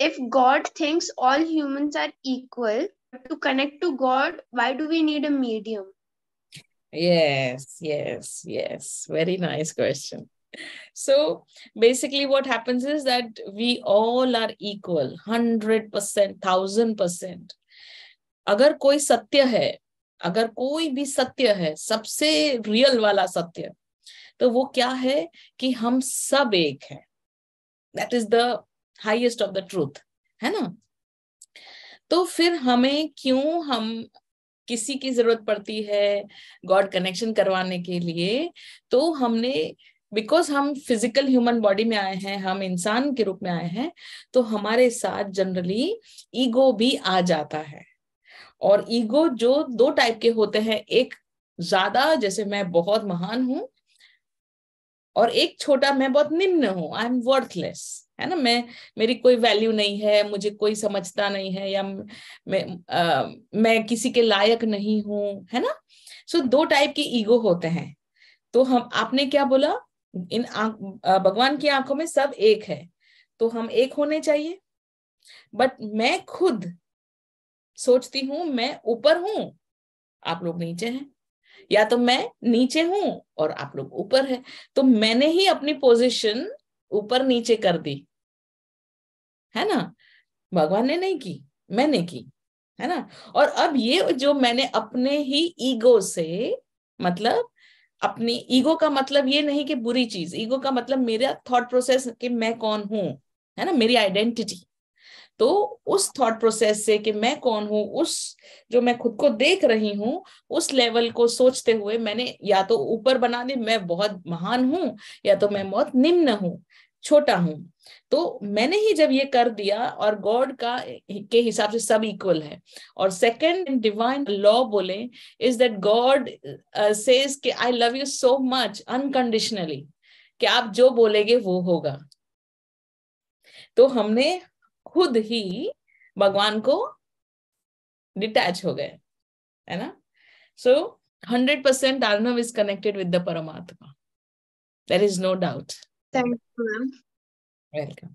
if God thinks all humans are equal, to connect to God, why do we need a medium? Yes, yes, yes. Very nice question. So basically, what happens is that we all are equal 100%, 1000%. अगर कोई सत्य है अगर कोई भी सत्य है सबसे real वाला सत्य तो वो क्या है कि हम सब एक हैं That is the highest of the truth है ना तो फिर हमें क्यों हम किसी की जरूरत पड़ती है गॉड कनेक्शन करवाने के लिए तो हमने बिकॉज हम फिजिकल ह्यूमन बॉडी में आए हैं हम इंसान के रूप में आए हैं तो हमारे साथ जनरली ईगो भी आ जाता है और ईगो जो दो टाइप के होते हैं एक ज्यादा जैसे मैं बहुत महान हूं और एक छोटा मैं बहुत निम्न हूँ आई एम वर्थलेस है ना मैं मेरी कोई वैल्यू नहीं है मुझे कोई समझता नहीं है या मैं आ, मैं किसी के लायक नहीं हूं है ना सो so, दो टाइप के ईगो होते हैं तो हम आपने क्या बोला इन भगवान की आंखों में सब एक है तो हम एक होने चाहिए बट मैं खुद सोचती हूँ मैं ऊपर हूं आप लोग नीचे हैं या तो मैं नीचे हूं और आप लोग ऊपर है तो मैंने ही अपनी पोजिशन ऊपर नीचे कर दी है ना भगवान ने नहीं की मैंने की है ना और अब ये जो मैंने अपने ही ईगो से मतलब अपनी ईगो का मतलब ये नहीं कि बुरी चीज ईगो का मतलब मेरा थॉट प्रोसेस कि मैं कौन हूं है ना मेरी आइडेंटिटी तो उस थॉट प्रोसेस से कि मैं कौन हूँ उस जो मैं खुद को देख रही हूँ उस लेवल को सोचते हुए मैंने या तो ऊपर बना ली मैं बहुत महान हूं या तो मैं बहुत निम्न हूं छोटा हूं तो मैंने ही जब ये कर दिया और गॉड का के हिसाब से सब इक्वल है और सेकंड डिवाइन लॉ बोले इज दैट गॉड सेज के I love you so much unconditionally कि आप जो बोलेंगे वो होगा तो हमने खुद ही भगवान को डिटैच हो गए है ना so hundred percent Arnav is connected with the परमात्मा there is no doubt thank you ma'am welcome